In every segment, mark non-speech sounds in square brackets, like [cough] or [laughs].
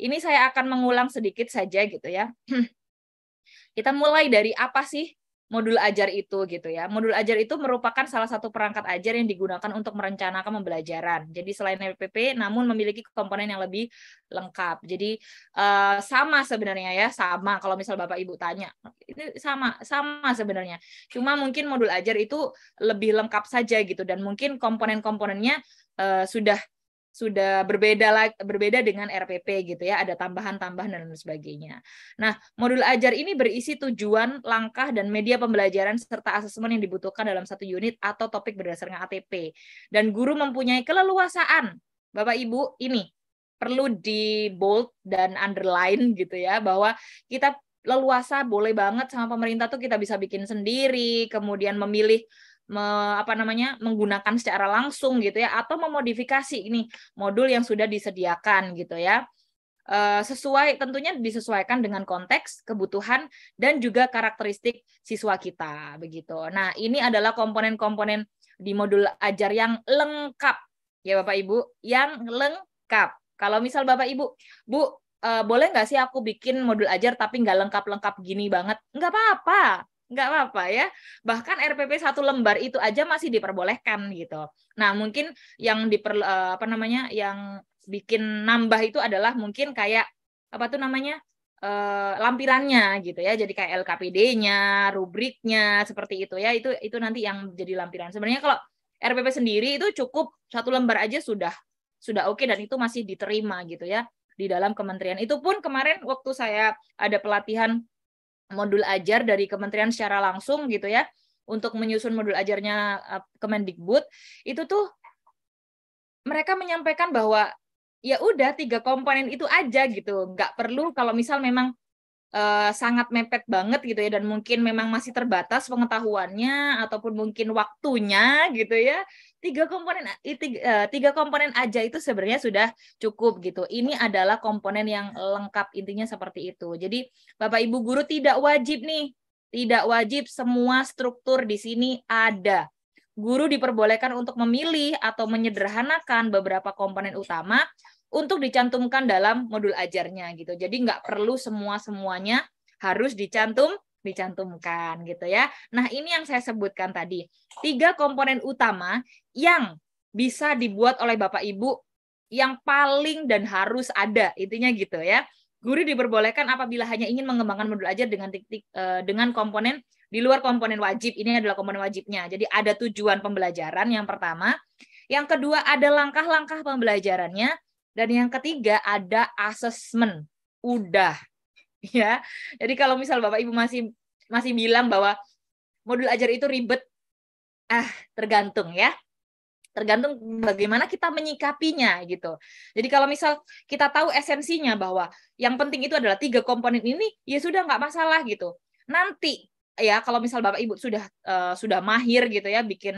Ini saya akan mengulang sedikit saja gitu ya. [clears throat] Kita mulai dari apa sih modul ajar itu gitu ya. Modul ajar itu merupakan salah satu perangkat ajar yang digunakan untuk merencanakan pembelajaran. Jadi selain LPP namun memiliki komponen yang lebih lengkap. Jadi eh, sama sebenarnya ya, sama kalau misal Bapak Ibu tanya. Ini sama sama sebenarnya. Cuma mungkin modul ajar itu lebih lengkap saja gitu dan mungkin komponen-komponennya eh, sudah sudah berbeda berbeda dengan RPP gitu ya, ada tambahan-tambahan dan sebagainya. Nah, modul ajar ini berisi tujuan, langkah dan media pembelajaran serta asesmen yang dibutuhkan dalam satu unit atau topik berdasarkan ATP. Dan guru mempunyai keleluasaan. Bapak Ibu, ini perlu di bold dan underline gitu ya bahwa kita leluasa boleh banget sama pemerintah tuh kita bisa bikin sendiri, kemudian memilih me, apa namanya menggunakan secara langsung gitu ya atau memodifikasi ini modul yang sudah disediakan gitu ya eh, sesuai tentunya disesuaikan dengan konteks kebutuhan dan juga karakteristik siswa kita begitu. Nah ini adalah komponen-komponen di modul ajar yang lengkap ya Bapak Ibu yang lengkap. Kalau misal Bapak Ibu, Bu eh, boleh nggak sih aku bikin modul ajar tapi nggak lengkap-lengkap gini banget? Nggak apa-apa, nggak apa-apa ya. Bahkan RPP satu lembar itu aja masih diperbolehkan gitu. Nah, mungkin yang diper eh, apa namanya yang bikin nambah itu adalah mungkin kayak apa tuh namanya? Eh, lampirannya gitu ya jadi kayak LKPD-nya, rubriknya seperti itu ya itu itu nanti yang jadi lampiran sebenarnya kalau RPP sendiri itu cukup satu lembar aja sudah sudah oke dan itu masih diterima gitu ya di dalam kementerian itu pun kemarin waktu saya ada pelatihan modul ajar dari kementerian secara langsung gitu ya untuk menyusun modul ajarnya Kemendikbud itu tuh mereka menyampaikan bahwa ya udah tiga komponen itu aja gitu nggak perlu kalau misal memang Eh, sangat mepet banget gitu ya dan mungkin memang masih terbatas pengetahuannya ataupun mungkin waktunya gitu ya tiga komponen eh, tiga, eh, tiga komponen aja itu sebenarnya sudah cukup gitu ini adalah komponen yang lengkap intinya seperti itu jadi bapak ibu guru tidak wajib nih tidak wajib semua struktur di sini ada guru diperbolehkan untuk memilih atau menyederhanakan beberapa komponen utama untuk dicantumkan dalam modul ajarnya gitu. Jadi nggak perlu semua semuanya harus dicantum dicantumkan gitu ya. Nah ini yang saya sebutkan tadi tiga komponen utama yang bisa dibuat oleh bapak ibu yang paling dan harus ada intinya gitu ya. Guru diperbolehkan apabila hanya ingin mengembangkan modul ajar dengan titik, eh, dengan komponen di luar komponen wajib. Ini adalah komponen wajibnya. Jadi ada tujuan pembelajaran yang pertama, yang kedua ada langkah-langkah pembelajarannya, dan yang ketiga ada assessment. Udah. [laughs] Ya. Jadi kalau misal Bapak Ibu masih masih bilang bahwa modul ajar itu ribet, ah tergantung ya tergantung bagaimana kita menyikapinya gitu. Jadi kalau misal kita tahu esensinya bahwa yang penting itu adalah tiga komponen ini, ya sudah nggak masalah gitu. Nanti ya kalau misal bapak ibu sudah uh, sudah mahir gitu ya bikin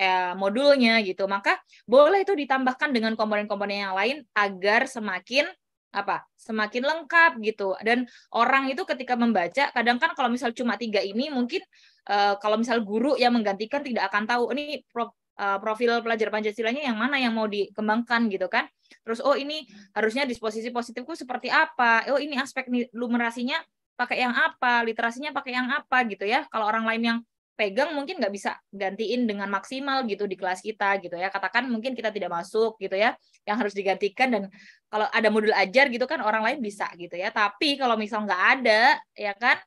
uh, modulnya gitu maka boleh itu ditambahkan dengan komponen-komponen yang lain agar semakin apa semakin lengkap gitu dan orang itu ketika membaca kadang kan kalau misal cuma tiga ini mungkin uh, kalau misal guru yang menggantikan tidak akan tahu ini pro, uh, profil pelajar pancasilanya yang mana yang mau dikembangkan gitu kan terus oh ini harusnya disposisi positifku seperti apa oh ini aspek numerasinya pakai yang apa, literasinya pakai yang apa gitu ya. Kalau orang lain yang pegang mungkin nggak bisa gantiin dengan maksimal gitu di kelas kita gitu ya. Katakan mungkin kita tidak masuk gitu ya, yang harus digantikan dan kalau ada modul ajar gitu kan orang lain bisa gitu ya. Tapi kalau misal nggak ada ya kan,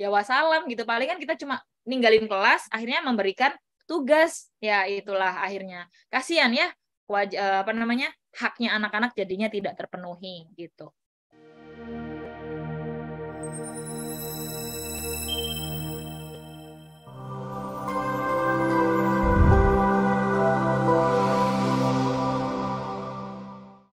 ya wassalam gitu. Paling kan kita cuma ninggalin kelas, akhirnya memberikan tugas ya itulah akhirnya. Kasihan ya, waj eh, apa namanya haknya anak-anak jadinya tidak terpenuhi gitu.